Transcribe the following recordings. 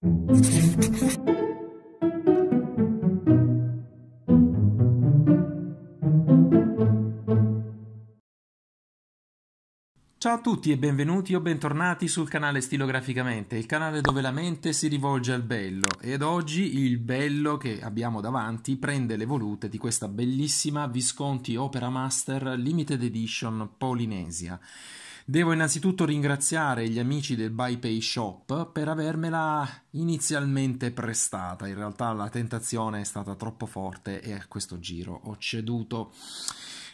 Ciao a tutti e benvenuti o bentornati sul canale Stilograficamente, il canale dove la mente si rivolge al bello ed oggi il bello che abbiamo davanti prende le volute di questa bellissima Visconti Opera Master Limited Edition Polinesia. Devo innanzitutto ringraziare gli amici del Buy Pay Shop per avermela inizialmente prestata. In realtà la tentazione è stata troppo forte e a questo giro ho ceduto.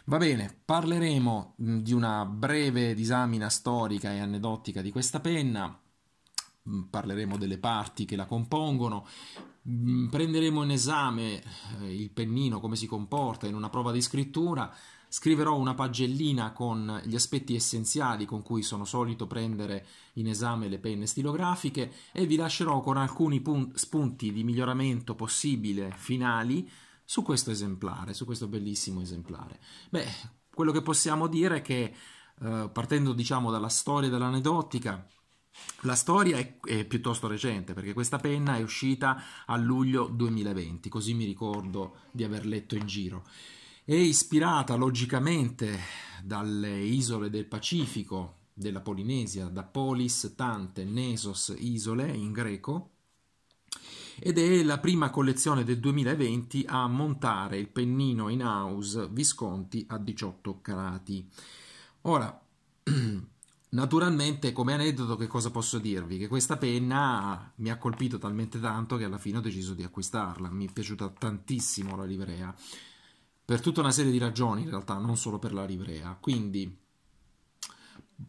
Va bene, parleremo mm, di una breve disamina storica e aneddotica di questa penna. Mm, parleremo delle parti che la compongono, mm, prenderemo in esame eh, il pennino, come si comporta in una prova di scrittura, Scriverò una pagellina con gli aspetti essenziali con cui sono solito prendere in esame le penne stilografiche e vi lascerò con alcuni spunti di miglioramento possibile finali su questo esemplare, su questo bellissimo esemplare. Beh, quello che possiamo dire è che eh, partendo diciamo dalla storia dell'aneddotica, la storia è, è, piuttosto recente perché questa penna è uscita a luglio 2020, così mi ricordo di aver letto in giro. È ispirata logicamente dalle isole del Pacifico, della Polinesia, da polis, tante, nesos, isole in greco, ed è la prima collezione del 2020 a montare il pennino in house Visconti a 18 carati. Ora, naturalmente come aneddoto che cosa posso dirvi? Che questa penna mi ha colpito talmente tanto che alla fine ho deciso di acquistarla, mi è piaciuta tantissimo la livrea per tutta una serie di ragioni in realtà, non solo per la livrea. Quindi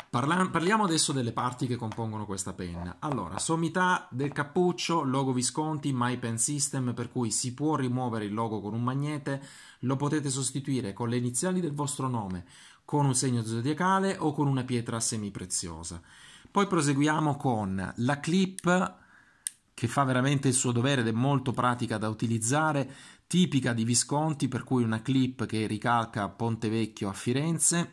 parla- parliamo adesso delle parti che compongono questa penna. Allora, sommità del cappuccio, logo Visconti, My Pen System, per cui si può rimuovere il logo con un magnete, lo potete sostituire con le iniziali del vostro nome, con un segno zodiacale o con una pietra semipreziosa. Poi proseguiamo con la clip che fa veramente il suo dovere ed è molto pratica da utilizzare, tipica di Visconti, per cui una clip che ricalca Ponte Vecchio a Firenze.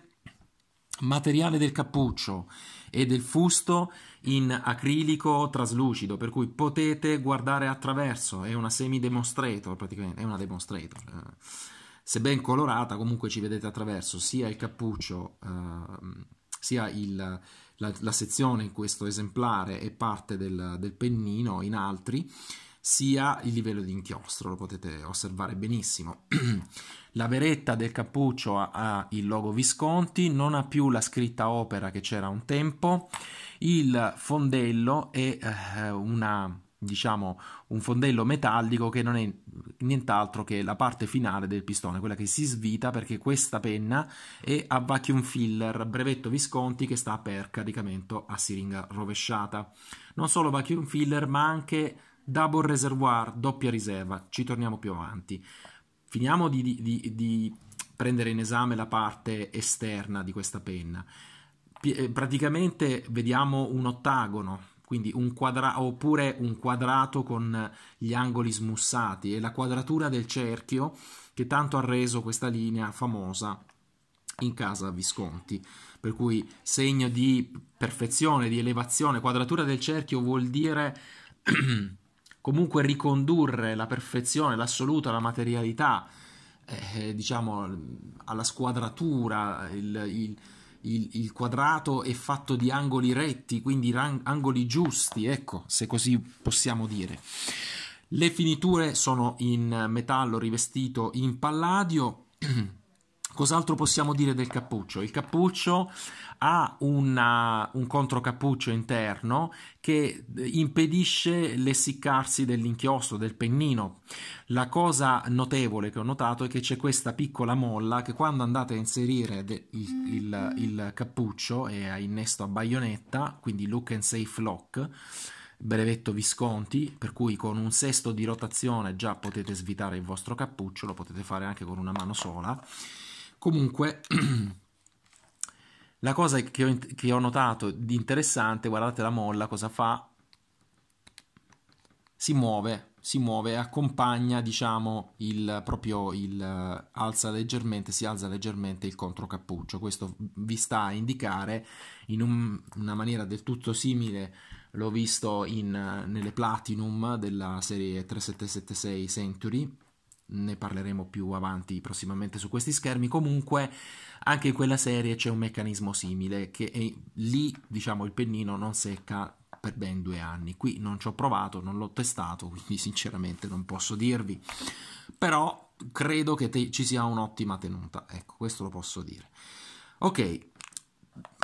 Materiale del cappuccio e del fusto in acrilico traslucido, per cui potete guardare attraverso, è una semi-demonstrator praticamente, è una demonstrator. Eh. Se ben colorata, comunque ci vedete attraverso sia il cappuccio. Eh, sia il, la, la, sezione in questo esemplare e parte del, del pennino in altri, sia il livello di inchiostro, lo potete osservare benissimo. la veretta del cappuccio ha, il logo Visconti, non ha più la scritta opera che c'era un tempo, il fondello è eh, una diciamo un fondello metallico che non è nient'altro che la parte finale del pistone, quella che si svita perché questa penna è a vacuum filler, brevetto Visconti che sta per caricamento a siringa rovesciata. Non solo vacuum filler ma anche double reservoir, doppia riserva, ci torniamo più avanti. Finiamo di, di, di, di prendere in esame la parte esterna di questa penna. P eh, praticamente vediamo un ottagono quindi un quadra- oppure un quadrato con gli angoli smussati e la quadratura del cerchio che tanto ha reso questa linea famosa in casa Visconti. Per cui segno di perfezione, di elevazione, quadratura del cerchio vuol dire comunque ricondurre la perfezione, l'assoluto, la materialità, eh, diciamo alla squadratura, il, il il, il, quadrato è fatto di angoli retti, quindi angoli giusti, ecco, se così possiamo dire. Le finiture sono in metallo rivestito in palladio. Cos'altro possiamo dire del cappuccio? Il cappuccio ha una, un controcappuccio interno che eh, impedisce l'essiccarsi dell'inchiostro, del pennino. La cosa notevole che ho notato è che c'è questa piccola molla che quando andate a inserire il, il, il cappuccio e a innesto a baionetta, quindi look and safe lock, brevetto Visconti, per cui con un sesto di rotazione già potete svitare il vostro cappuccio, lo potete fare anche con una mano sola Comunque, la cosa che ho, che ho notato di interessante, guardate la molla cosa fa, si muove, si muove, accompagna, diciamo, il proprio il uh, alza leggermente, si alza leggermente il controcappuccio. Questo vi sta a indicare in un, una maniera del tutto simile. L'ho visto in, uh, nelle Platinum della serie 3776 Century ne parleremo più avanti prossimamente su questi schermi. Comunque, anche in quella serie c'è un meccanismo simile che è, lì, diciamo, il pennino non secca per ben due anni. Qui non ci ho provato, non l'ho testato, quindi sinceramente non posso dirvi. Però credo che te, ci sia un'ottima tenuta, ecco, questo lo posso dire. Ok,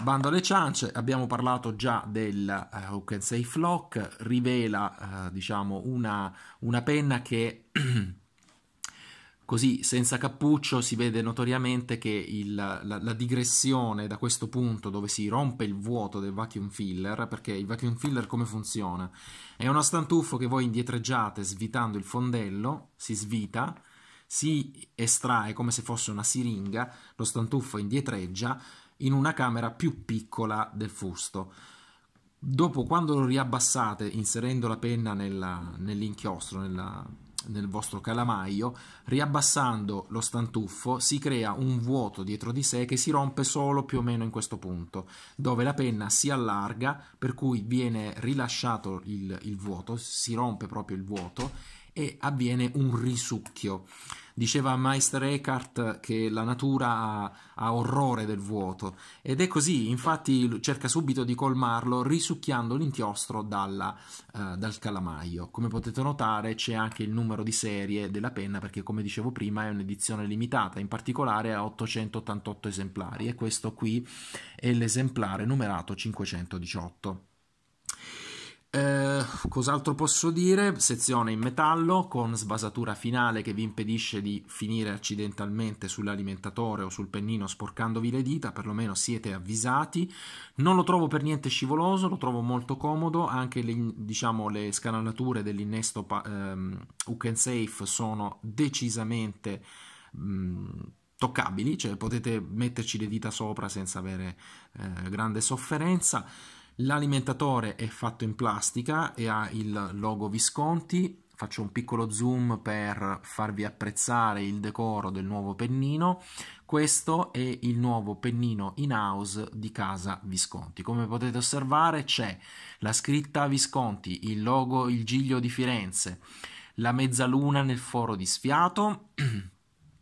Bando alle ciance, abbiamo parlato già del uh, eh, Hook and Safe Lock, rivela uh, diciamo una, una penna che Così, senza cappuccio, si vede notoriamente che il, la, la, digressione da questo punto dove si rompe il vuoto del vacuum filler, perché il vacuum filler come funziona? È uno stantuffo che voi indietreggiate svitando il fondello, si svita, si estrae come se fosse una siringa, lo stantuffo indietreggia in una camera più piccola del fusto. Dopo, quando lo riabbassate inserendo la penna nell'inchiostro, nella, nel vostro calamaio, riabbassando lo stantuffo si crea un vuoto dietro di sé che si rompe solo più o meno in questo punto, dove la penna si allarga, per cui viene rilasciato il, il vuoto, si rompe proprio il vuoto e avviene un risucchio. Diceva Meister Eckhart che la natura ha, ha, orrore del vuoto ed è così, infatti cerca subito di colmarlo risucchiando l'inchiostro dalla, uh, dal calamaio. Come potete notare c'è anche il numero di serie della penna perché come dicevo prima è un'edizione limitata, in particolare a 888 esemplari e questo qui è l'esemplare numerato 518. Eh, cos'altro posso dire? Sezione in metallo con sbasatura finale che vi impedisce di finire accidentalmente sull'alimentatore o sul pennino sporcandovi le dita, perlomeno siete avvisati. Non lo trovo per niente scivoloso, lo trovo molto comodo, anche le, diciamo, le scanalature dell'innesto ehm, hook and safe sono decisamente mh, mm, toccabili, cioè potete metterci le dita sopra senza avere eh, grande sofferenza. L'alimentatore è fatto in plastica e ha il logo Visconti. Faccio un piccolo zoom per farvi apprezzare il decoro del nuovo pennino. Questo è il nuovo pennino in house di casa Visconti. Come potete osservare c'è la scritta Visconti, il logo Il Giglio di Firenze, la mezzaluna nel foro di sfiato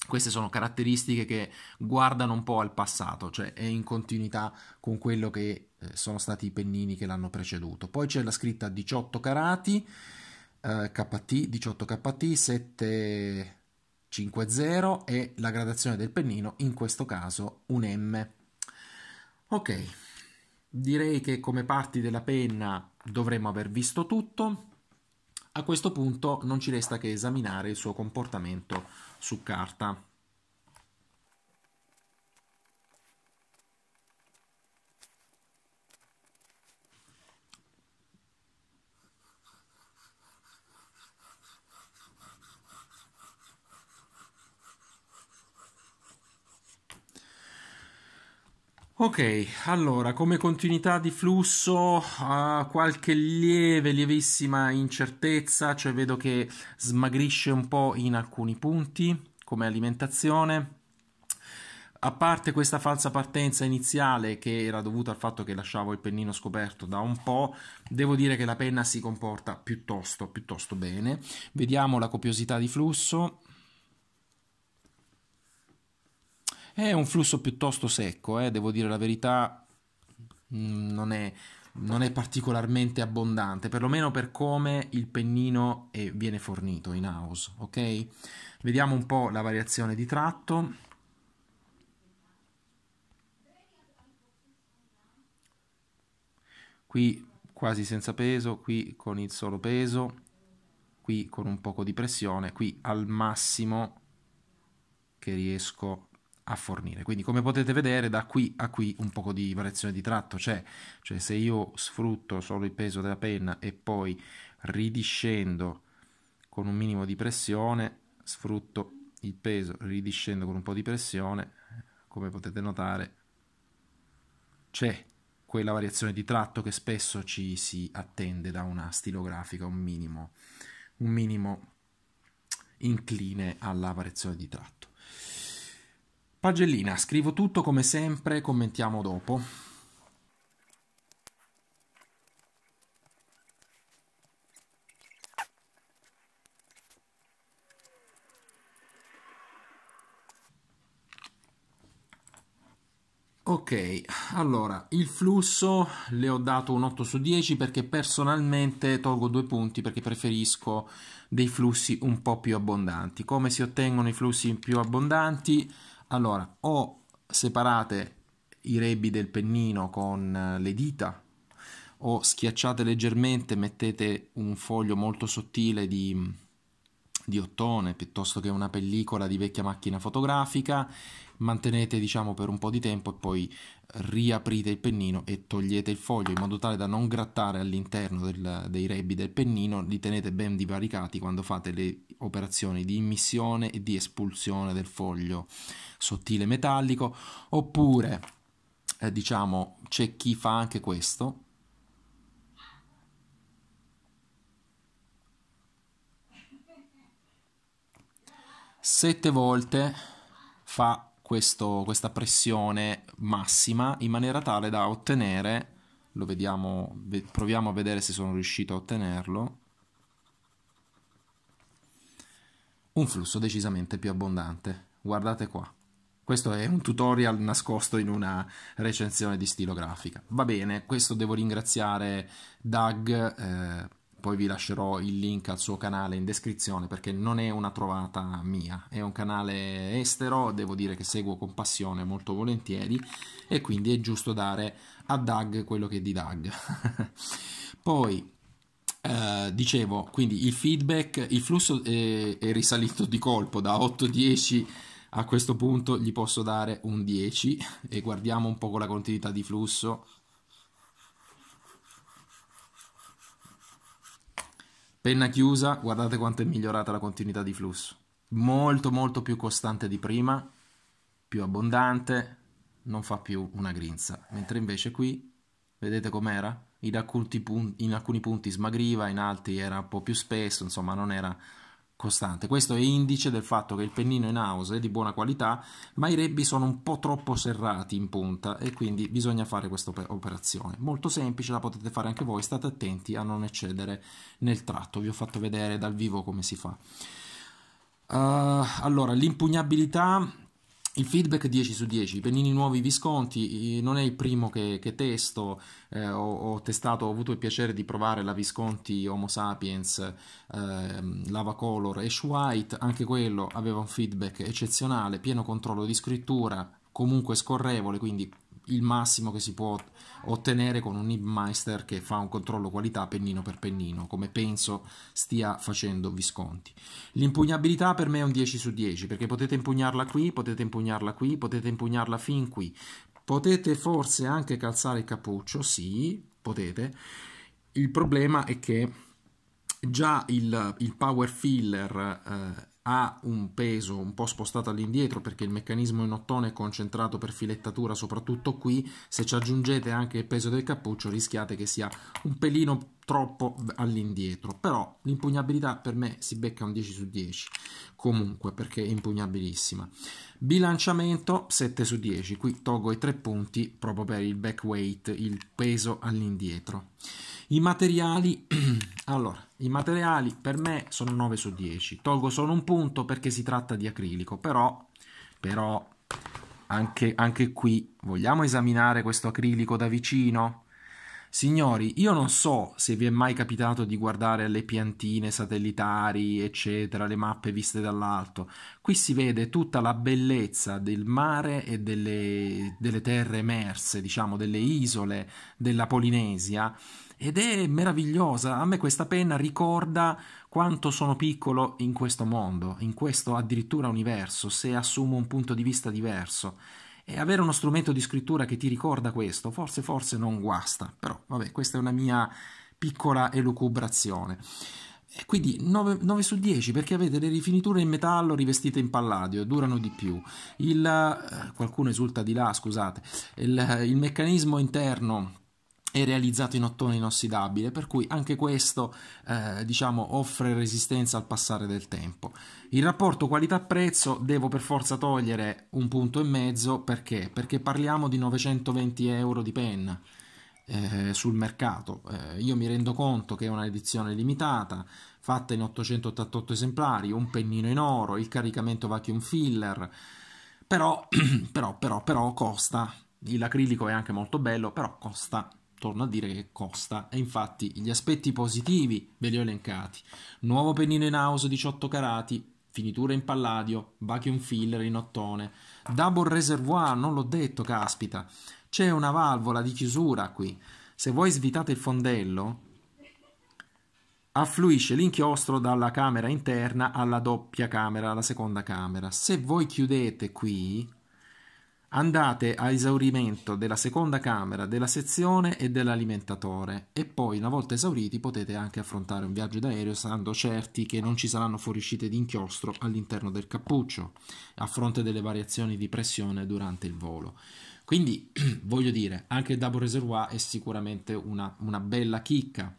queste sono caratteristiche che guardano un po' al passato, cioè è in continuità con quello che eh, sono stati i pennini che l'hanno preceduto. Poi c'è la scritta 18 carati, eh, KT, 18 KT, 750 e la gradazione del pennino, in questo caso un M. Ok, direi che come parti della penna dovremmo aver visto tutto. A questo punto non ci resta che esaminare il suo comportamento su carta. Ok, allora come continuità di flusso uh, qualche lieve, lievissima incertezza, cioè vedo che smagrisce un po' in alcuni punti come alimentazione. A parte questa falsa partenza iniziale che era dovuta al fatto che lasciavo il pennino scoperto da un po', devo dire che la penna si comporta piuttosto, piuttosto bene. Vediamo la copiosità di flusso, È un flusso piuttosto secco, eh, devo dire la verità, mm, non è, non è particolarmente abbondante, perlomeno per come il pennino è, viene fornito in house, ok? Vediamo un po' la variazione di tratto. Qui quasi senza peso, qui con il solo peso, qui con un poco di pressione, qui al massimo che riesco a a fornire. Quindi come potete vedere da qui a qui un po' di variazione di tratto c'è, cioè se io sfrutto solo il peso della penna e poi ridiscendo con un minimo di pressione, sfrutto il peso ridiscendo con un po' di pressione, come potete notare c'è quella variazione di tratto che spesso ci si attende da una stilografica, un minimo, un minimo incline alla variazione di tratto. Pagellina, scrivo tutto come sempre, commentiamo dopo. Ok, allora il flusso le ho dato un 8 su 10 perché personalmente tolgo due punti perché preferisco dei flussi un po' più abbondanti. Come si ottengono i flussi più abbondanti? Allora, o separate i rebbi del pennino con eh, le dita o schiacciate leggermente, mettete un foglio molto sottile di, di ottone piuttosto che una pellicola di vecchia macchina fotografica, mantenete diciamo per un po' di tempo e poi riaprite il pennino e togliete il foglio in modo tale da non grattare all'interno del, dei rebbi del pennino, li tenete ben divaricati quando fate le operazioni di immissione e di espulsione del foglio sottile metallico, oppure eh, diciamo c'è chi fa anche questo. Sette volte fa questo, questa pressione massima in maniera tale da ottenere, lo vediamo, proviamo a vedere se sono riuscito a ottenerlo. un flusso decisamente più abbondante. Guardate qua. Questo è un tutorial nascosto in una recensione di stilografica. Va bene, questo devo ringraziare Doug, eh, poi vi lascerò il link al suo canale in descrizione perché non è una trovata mia, è un canale estero, devo dire che seguo con passione molto volentieri e quindi è giusto dare a Doug quello che è di Doug. poi eh, dicevo, quindi il feedback, il flusso è, eh, è risalito di colpo da 8-10 a questo punto gli posso dare un 10 e guardiamo un po' con la continuità di flusso. Penna chiusa, guardate quanto è migliorata la continuità di flusso. Molto molto più costante di prima, più abbondante, non fa più una grinza. Mentre invece qui, vedete com'era? in alcuni, punti, in alcuni punti smagriva, in altri era un po' più spesso, insomma non era costante. Questo è indice del fatto che il pennino in house è di buona qualità, ma i rebbi sono un po' troppo serrati in punta e quindi bisogna fare questa operazione. Molto semplice, la potete fare anche voi, state attenti a non eccedere nel tratto, vi ho fatto vedere dal vivo come si fa. Uh, allora, l'impugnabilità il feedback 10 su 10, Penini Nuovi Visconti, non è il primo che, che testo, eh, ho, ho, testato, ho avuto il piacere di provare la Visconti Homo Sapiens, eh, Lava Color e White, anche quello aveva un feedback eccezionale, pieno controllo di scrittura, comunque scorrevole, quindi il massimo che si può ottenere con un Ibmeister che fa un controllo qualità pennino per pennino, come penso stia facendo Visconti. L'impugnabilità per me è un 10 su 10, perché potete impugnarla qui, potete impugnarla qui, potete impugnarla fin qui. Potete forse anche calzare il cappuccio, sì, potete. Il problema è che già il, il power filler eh, ha un peso un po' spostato all'indietro perché il meccanismo in ottone è concentrato per filettatura soprattutto qui se ci aggiungete anche il peso del cappuccio rischiate che sia un pelino troppo all'indietro però l'impugnabilità per me si becca un 10 su 10 comunque perché è impugnabilissima bilanciamento 7 su 10 qui tolgo i tre punti proprio per il back weight il peso all'indietro i materiali, allora, i materiali per me sono 9 su 10. Tolgo solo un punto perché si tratta di acrilico, però, però anche, anche qui vogliamo esaminare questo acrilico da vicino? Signori, io non so se vi è mai capitato di guardare le piantine satellitari, eccetera, le mappe viste dall'alto. Qui si vede tutta la bellezza del mare e delle, delle terre emerse, diciamo, delle isole della Polinesia. Ed è meravigliosa. A me questa penna ricorda quanto sono piccolo in questo mondo, in questo addirittura universo, se assumo un punto di vista diverso. E avere uno strumento di scrittura che ti ricorda questo, forse forse non guasta, però vabbè, questa è una mia piccola elucubrazione. E quindi 9, 9, su 10 perché avete le rifiniture in metallo rivestite in palladio, durano di più. Il, eh, qualcuno esulta di là, scusate, il, il meccanismo interno è realizzato in ottone inossidabile, per cui anche questo eh, diciamo, offre resistenza al passare del tempo. Il rapporto qualità-prezzo devo per forza togliere un punto e mezzo perché? Perché parliamo di 920 euro di penna. Eh, sul mercato eh, io mi rendo conto che è una edizione limitata fatta in 888 esemplari un pennino in oro il caricamento vacuum filler però però però però costa l'acrilico è anche molto bello però costa torno a dire che costa e infatti gli aspetti positivi ve li ho elencati. Nuovo pennino in house 18 carati, finitura in palladio, vacuum filler in ottone, double reservoir, non l'ho detto, caspita. C'è una valvola di chiusura qui. Se voi svitate il fondello, affluisce l'inchiostro dalla camera interna alla doppia camera, alla seconda camera. Se voi chiudete qui, andate a esaurimento della seconda camera, della sezione e dell'alimentatore e poi una volta esauriti potete anche affrontare un viaggio d'aereo stando certi che non ci saranno fuoriuscite di inchiostro all'interno del cappuccio a fronte delle variazioni di pressione durante il volo. Quindi voglio dire, anche il Double Reservoir è sicuramente una, una bella chicca.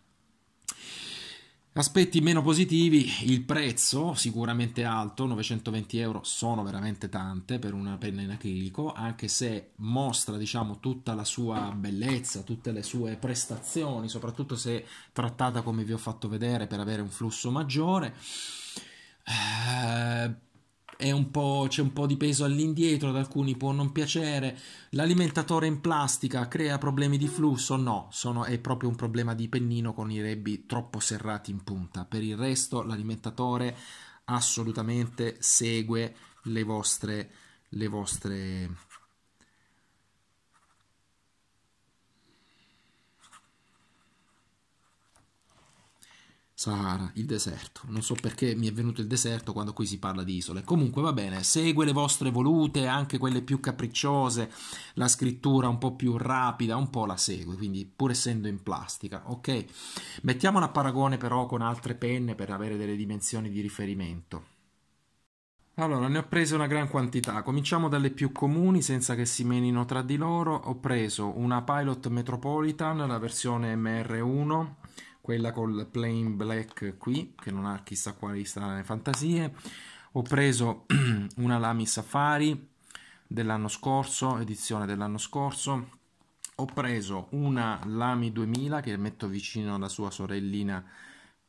Aspetti meno positivi, il prezzo sicuramente alto, 920 euro sono veramente tante per una penna in acrilico, anche se mostra diciamo, tutta la sua bellezza, tutte le sue prestazioni, soprattutto se trattata come vi ho fatto vedere per avere un flusso maggiore. Eh, un c'è un po' di peso all'indietro, ad alcuni può non piacere. L'alimentatore in plastica crea problemi di flusso? No, sono, è proprio un problema di pennino con i rebbi troppo serrati in punta. Per il resto l'alimentatore assolutamente segue le vostre, le vostre Sahara, il deserto. Non so perché mi è venuto il deserto quando qui si parla di isole. Comunque va bene, segue le vostre volute, anche quelle più capricciose, la scrittura un po' più rapida, un po' la segue, quindi pur essendo in plastica, ok? Mettiamola a paragone però con altre penne per avere delle dimensioni di riferimento. Allora, ne ho prese una gran quantità. Cominciamo dalle più comuni senza che si menino tra di loro. Ho preso una Pilot Metropolitan, la versione MR1 quella col plain black qui, che non ha chissà quali strane fantasie. Ho preso una Lamy Safari dell'anno scorso, edizione dell'anno scorso. Ho preso una Lamy 2000 che metto vicino alla sua sorellina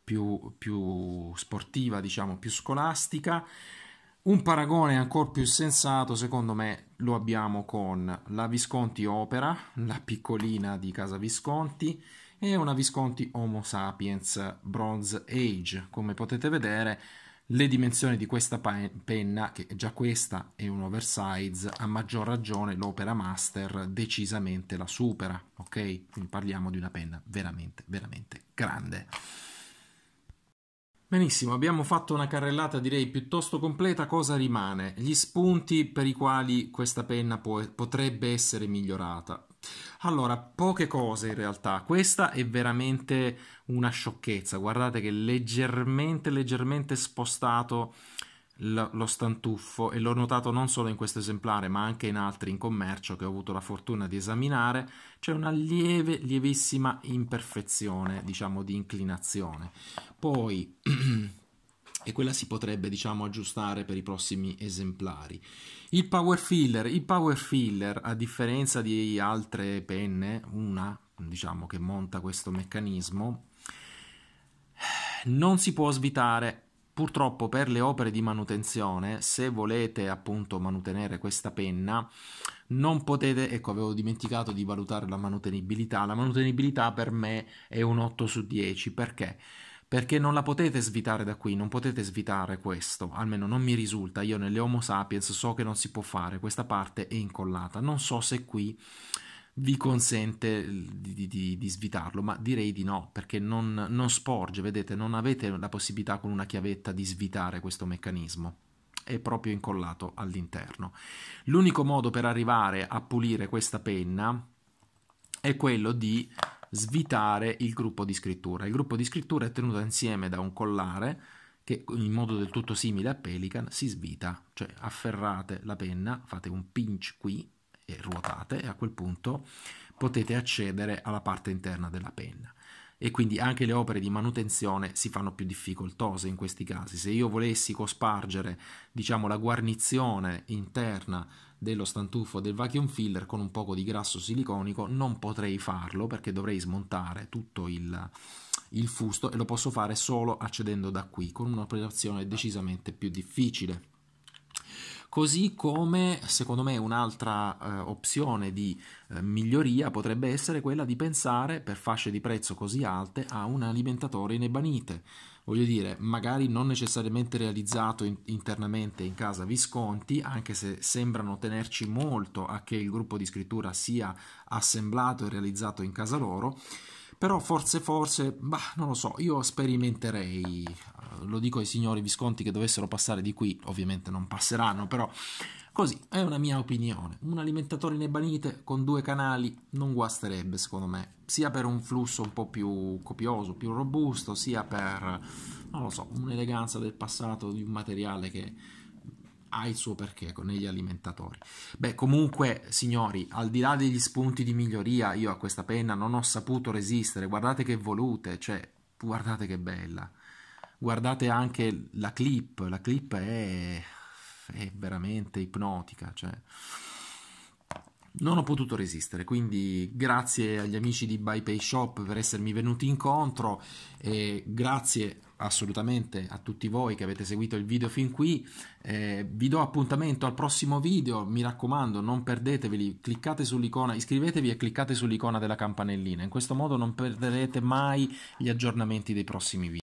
più, più sportiva, diciamo più scolastica. Un paragone ancora più sensato, secondo me, lo abbiamo con la Visconti Opera, la piccolina di casa Visconti, e una Visconti Homo sapiens Bronze Age. Come potete vedere, le dimensioni di questa penna, che già questa è un oversize, a maggior ragione l'Opera Master decisamente la supera, ok? Quindi parliamo di una penna veramente, veramente grande. Benissimo, abbiamo fatto una carrellata direi piuttosto completa, cosa rimane? Gli spunti per i quali questa penna può, potrebbe essere migliorata. Allora, poche cose in realtà. Questa è veramente una sciocchezza. Guardate che leggermente, leggermente spostato lo stantuffo e l'ho notato non solo in questo esemplare ma anche in altri in commercio che ho avuto la fortuna di esaminare c'è una lieve lievissima imperfezione diciamo di inclinazione poi e quella si potrebbe diciamo aggiustare per i prossimi esemplari. Il power filler, il power filler a differenza di altre penne, una diciamo che monta questo meccanismo, non si può svitare. Purtroppo per le opere di manutenzione, se volete appunto mantenere questa penna, non potete, ecco avevo dimenticato di valutare la manutenibilità, la manutenibilità per me è un 8 su 10, perché? perché non la potete svitare da qui, non potete svitare questo, almeno non mi risulta, io nelle Homo sapiens so che non si può fare, questa parte è incollata, non so se qui vi consente eh, di, di, di svitarlo, ma direi di no, perché non, non sporge, vedete, non avete la possibilità con una chiavetta di svitare questo meccanismo È proprio incollato all'interno. L'unico modo per arrivare a pulire questa penna è quello di svitare il gruppo di scrittura. Il gruppo di scrittura è tenuto insieme da un collare che in modo del tutto simile a Pelican si svita, cioè afferrate la penna, fate un pinch qui e ruotate e a quel punto potete accedere alla parte interna della penna e quindi anche le opere di manutenzione si fanno più difficoltose in questi casi. Se io volessi cospargere, diciamo, la guarnizione interna dello stantuffo del vacuum filler con un poco di grasso siliconico non potrei farlo perché dovrei smontare tutto il, il fusto e lo posso fare solo accedendo da qui con un'operazione decisamente più difficile Così come, secondo me, un'altra eh, opzione di eh, miglioria potrebbe essere quella di pensare, per fasce di prezzo così alte, a un alimentatore in ebanite. Voglio dire, magari non necessariamente realizzato in, internamente in casa Visconti, anche se sembrano tenerci molto a che il gruppo di scrittura sia assemblato e realizzato in casa loro, però forse forse, bah, non lo so, io sperimenterei, lo dico ai signori Visconti che dovessero passare di qui, ovviamente non passeranno, però così, è una mia opinione, un alimentatore in ebanite con due canali non guasterebbe secondo me, sia per un flusso un po' più copioso, più robusto, sia per, non lo so, un'eleganza del passato di un materiale che ha il suo perché con gli alimentatori. Beh, comunque, signori, al di là degli spunti di miglioria, io a questa penna non ho saputo resistere. Guardate che volute, cioè, guardate che bella. Guardate anche la clip, la clip è, è veramente ipnotica, cioè non ho potuto resistere, quindi grazie agli amici di BuyPay Shop per essermi venuti incontro e grazie assolutamente a tutti voi che avete seguito il video fin qui. Eh, vi do appuntamento al prossimo video, mi raccomando non perdeteveli, cliccate sull'icona, iscrivetevi e cliccate sull'icona della campanellina, in questo modo non perderete mai gli aggiornamenti dei prossimi video.